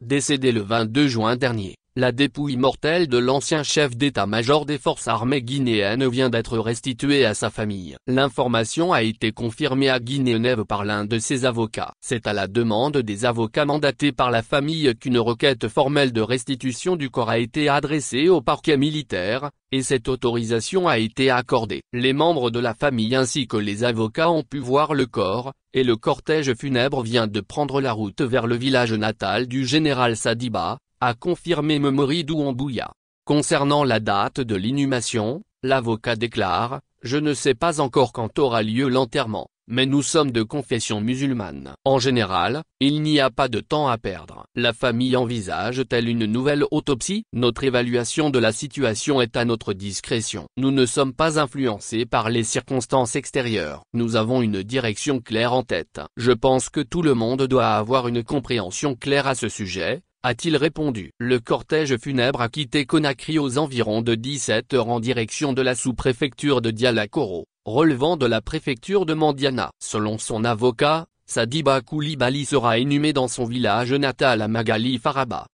décédé le 22 juin dernier. La dépouille mortelle de l'ancien chef d'état-major des forces armées guinéennes vient d'être restituée à sa famille. L'information a été confirmée à guinée par l'un de ses avocats. C'est à la demande des avocats mandatés par la famille qu'une requête formelle de restitution du corps a été adressée au parquet militaire, et cette autorisation a été accordée. Les membres de la famille ainsi que les avocats ont pu voir le corps, et le cortège funèbre vient de prendre la route vers le village natal du général Sadiba, a confirmé Memori Douambouya. Concernant la date de l'inhumation, l'avocat déclare, je ne sais pas encore quand aura lieu l'enterrement, mais nous sommes de confession musulmane. En général, il n'y a pas de temps à perdre. La famille envisage-t-elle une nouvelle autopsie Notre évaluation de la situation est à notre discrétion. Nous ne sommes pas influencés par les circonstances extérieures. Nous avons une direction claire en tête. Je pense que tout le monde doit avoir une compréhension claire à ce sujet, a-t-il répondu. Le cortège funèbre a quitté Conakry aux environs de 17 heures en direction de la sous-préfecture de Dialakoro, relevant de la préfecture de Mandiana. Selon son avocat, Sadiba Koulibaly sera inhumé dans son village natal à Magali Faraba.